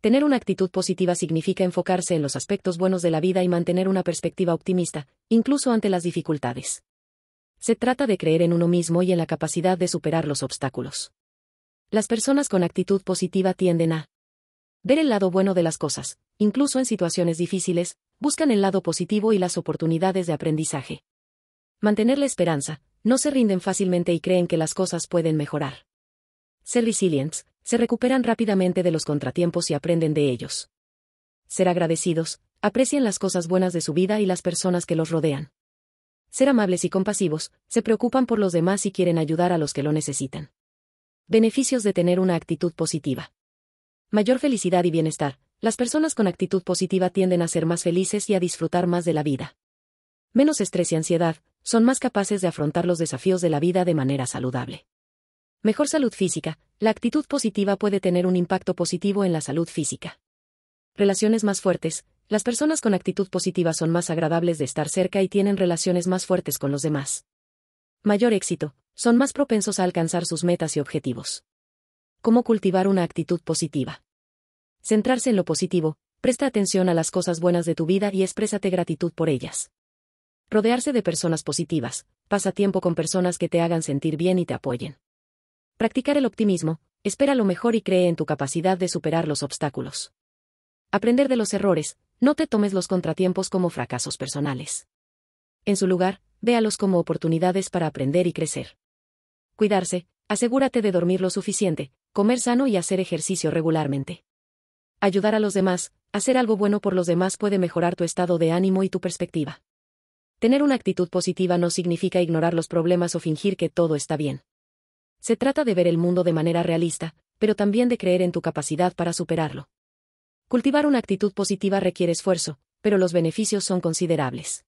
Tener una actitud positiva significa enfocarse en los aspectos buenos de la vida y mantener una perspectiva optimista, incluso ante las dificultades. Se trata de creer en uno mismo y en la capacidad de superar los obstáculos. Las personas con actitud positiva tienden a ver el lado bueno de las cosas, incluso en situaciones difíciles, buscan el lado positivo y las oportunidades de aprendizaje. Mantener la esperanza, no se rinden fácilmente y creen que las cosas pueden mejorar. Ser resilientes, se recuperan rápidamente de los contratiempos y aprenden de ellos. Ser agradecidos, aprecian las cosas buenas de su vida y las personas que los rodean. Ser amables y compasivos, se preocupan por los demás y quieren ayudar a los que lo necesitan. Beneficios de tener una actitud positiva. Mayor felicidad y bienestar. Las personas con actitud positiva tienden a ser más felices y a disfrutar más de la vida. Menos estrés y ansiedad, son más capaces de afrontar los desafíos de la vida de manera saludable. Mejor salud física. La actitud positiva puede tener un impacto positivo en la salud física. Relaciones más fuertes. Las personas con actitud positiva son más agradables de estar cerca y tienen relaciones más fuertes con los demás. Mayor éxito. Son más propensos a alcanzar sus metas y objetivos. ¿Cómo cultivar una actitud positiva? Centrarse en lo positivo, presta atención a las cosas buenas de tu vida y exprésate gratitud por ellas. Rodearse de personas positivas, pasa tiempo con personas que te hagan sentir bien y te apoyen. Practicar el optimismo, espera lo mejor y cree en tu capacidad de superar los obstáculos. Aprender de los errores, no te tomes los contratiempos como fracasos personales. En su lugar, véalos como oportunidades para aprender y crecer. Cuidarse, asegúrate de dormir lo suficiente, comer sano y hacer ejercicio regularmente. Ayudar a los demás, hacer algo bueno por los demás puede mejorar tu estado de ánimo y tu perspectiva. Tener una actitud positiva no significa ignorar los problemas o fingir que todo está bien. Se trata de ver el mundo de manera realista, pero también de creer en tu capacidad para superarlo. Cultivar una actitud positiva requiere esfuerzo, pero los beneficios son considerables.